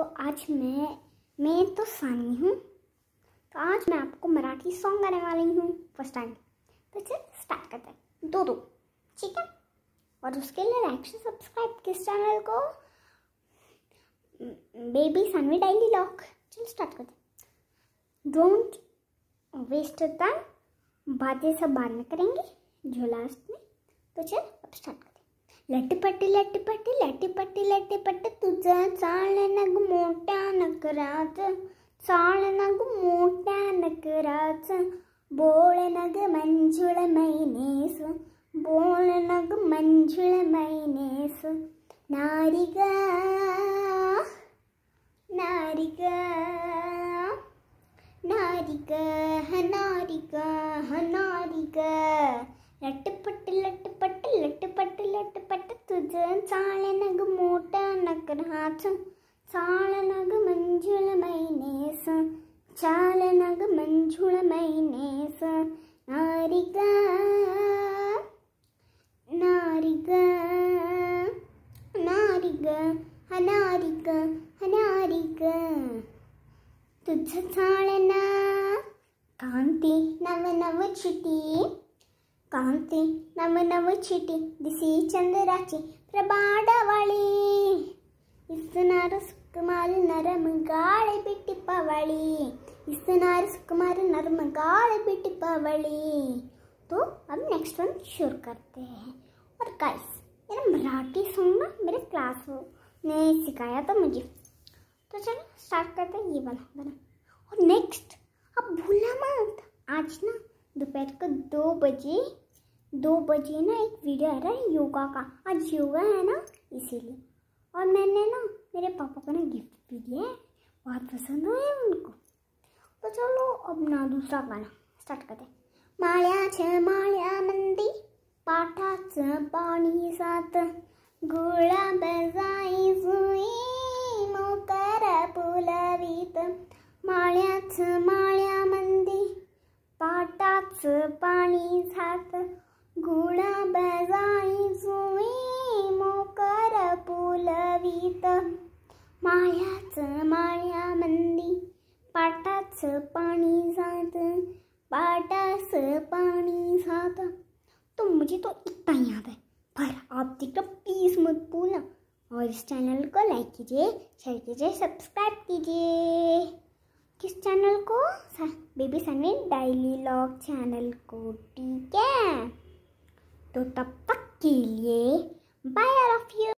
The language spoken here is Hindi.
तो आज मैं मैं तो सानी हूँ तो आज मैं आपको मराठी सॉन्ग गाने वाली हूँ फर्स्ट टाइम तो चल स्टार्ट करते हैं दो दो ठीक है और उसके लिए लाइक से सब्सक्राइब किस चैनल को बेबी सानवी डायली लॉक चलो स्टार्ट करते डोंट वेस्ट टाइम बातें सब बाद में करेंगे जो लास्ट में तो चल अब स्टार्ट लटपट लटपट लटपट लटपट तुझा चाळ नग मोठा नकराच चाळ नग मोठा नकराच बोळ नग मंजुळ मैनेस बोळ नग मंजुळ मैनेस नारिगा नारिगा नारिगा नारिगा नारिगा लटपट लटपट ಮಂಜು ಚಾಳನಗ ಮೋಟ ನಕರಾಚ ಚಾಳನಗ ಮಂಜುಳ ಮೈನೇಸ ಚಾಳನಗ ಮಂಜುಳ ಮೈನೇಸ ನಾರಿಗ ನಾರಿಗ ನಾರಿಗ ಹನಾರಿಗ ಹನಾರಿಗ ತುಜ್ಜ ಚಾಳನ ಕಾಂತಿ ನವ ನವ ಚಿಟಿ ಕಾಂತಿ ನವ ನವ ಚಿಟಿ ದಿಸಿ ಚಂದರಾಚಿ तो अब नेक्स्ट वन शुरू करते हैं और गाइस मेरा मराठी सॉन्ग ना मेरे क्लास ने सिखाया था मुझे तो चलो स्टार्ट करते हैं ये बना बना और नेक्स्ट अब भूलना मत आज ना दोपहर को दो बजे दो बजे ना एक वीडियो आ रहा है योगा का आज योगा है ना इसीलिए और मैंने ना मेरे पापा को ना गिफ्ट भी दिया है बहुत पसंद है उनको तो चलो अब ना दूसरा गाना स्टार्ट करते माया छ माया मंदी पाठा छ पानी सात गोळा बजाई जुई मोकर माया छ माया मंदी पाठा छ पानी सात बजाई सुई मोकर पुलवीत मायाच माया मंदी पाटाच पानी जात जात तो मुझे तो इतना याद है पर आप देखो प्लीज़ मत भूलना और इस चैनल को लाइक कीजिए शेयर कीजिए सब्सक्राइब कीजिए किस चैनल को baby Saanvi daily log channel को ठीक है तो तब तक के लिए बाय ऑल ऑफ यू